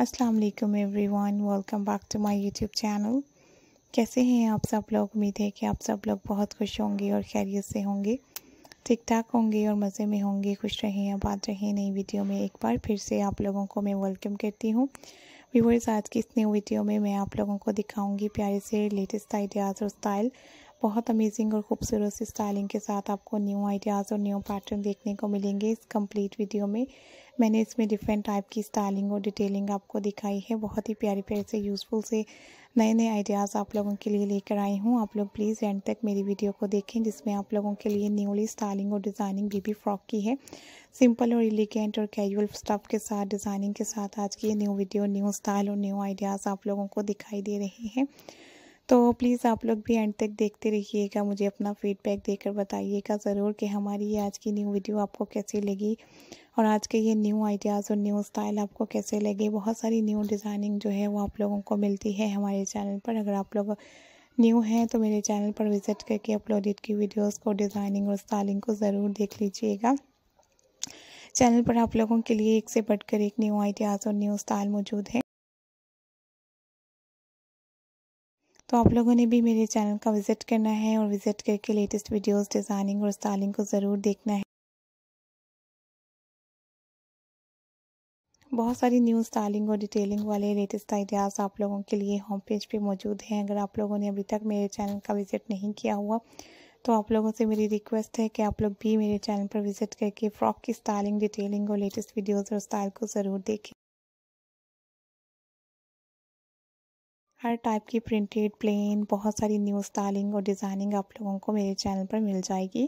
अस्सलाम वालेकुम everyone welcome back to my YouTube channel कैसे हैं आप सब लोग उम्मीद है कि आप सब लोग बहुत खुश होंगे और खैरियत से होंगे ठीक ठाक होंगे और मज़े में होंगे खुश रहें अब रहें नई वीडियो में एक बार फिर से आप लोगों को मैं वेलकम करती हूँ व्यूवर्स आज की इस न्यू वीडियो में मैं आप लोगों को दिखाऊंगी प्यारे से लेटेस्ट आइडियाज़ और स्टाइल बहुत अमेजिंग और खूबसूरत स्टाइलिंग के साथ आपको न्यू आइडियाज़ और न्यू पैटर्न देखने को मिलेंगे इस कंप्लीट वीडियो में मैंने इसमें डिफरेंट टाइप की स्टाइलिंग और डिटेलिंग आपको दिखाई है बहुत ही प्यारे प्यारे से यूज़फुल से नए नए आइडियाज़ आप लोगों के लिए लेकर आई हूँ आप लोग प्लीज़ एंड तक मेरी वीडियो को देखें जिसमें आप लोगों के लिए न्यूली स्टाइलिंग और डिज़ाइनिंग बेबी फ्रॉक की है सिंपल और एलिगेंट और कैजुअल स्टफ के साथ डिज़ाइनिंग के साथ आज की ये न्यू वीडियो न्यू स्टाइल और न्यू आइडियाज़ आप लोगों को दिखाई दे रहे हैं तो प्लीज़ आप लोग भी एंड तक देखते रहिएगा मुझे अपना फीडबैक देकर बताइएगा ज़रूर कि हमारी ये आज की न्यू वीडियो आपको कैसी लगी और आज के ये न्यू आइडियाज़ और न्यू स्टाइल आपको कैसे लगे बहुत सारी न्यू डिज़ाइनिंग जो है वो आप लोगों को मिलती है हमारे चैनल पर अगर आप लोग न्यू हैं तो मेरे चैनल पर विज़िट करके अपलोडेड की वीडियोज़ को डिज़ाइनिंग और स्टाइलिंग को ज़रूर देख लीजिएगा चैनल पर आप लोगों के लिए एक से बढ़कर एक न्यू आइडियाज़ और न्यू स्टाइल मौजूद है तो आप लोगों ने भी मेरे चैनल का विज़िट करना है और विज़िट करके लेटेस्ट वीडियोस डिज़ाइनिंग और स्टाइलिंग को ज़रूर देखना है बहुत सारी न्यू स्टाइलिंग और डिटेलिंग वाले लेटेस्ट आइडियाज़ आप लोगों के लिए होम पेज पे मौजूद हैं अगर आप लोगों ने अभी तक मेरे चैनल का विज़िट नहीं किया हुआ तो आप लोगों से मेरी रिक्वेस्ट है कि आप लोग भी मेरे चैनल पर विज़िट करके फ़्रॉक की स्टाइलिंग डिटेलिंग और लेटेस्ट वीडियोज़ और स्टाइल को ज़रूर देखें हर टाइप की प्रिंटेड प्लेन बहुत सारी न्यू स्टाइलिंग और डिज़ाइनिंग आप लोगों को मेरे चैनल पर मिल जाएगी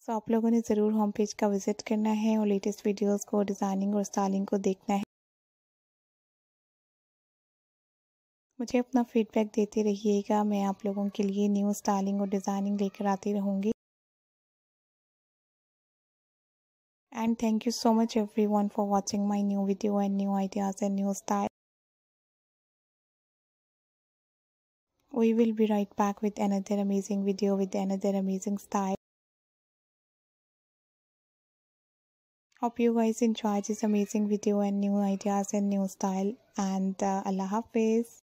सो so, आप लोगों ने ज़रूर होम पेज का विज़िट करना है और लेटेस्ट वीडियोस को डिज़ाइनिंग और स्टाइलिंग को देखना है मुझे अपना फीडबैक देते रहिएगा मैं आप लोगों के लिए न्यू स्टाइलिंग और डिज़ाइनिंग लेकर आती रहूँगी and thank you so much everyone for watching my new video and new ideas and new style. We will be right back with another amazing video with another amazing style. Hope you guys enjoy this amazing video and new ideas and new style and uh, Allah Hafiz.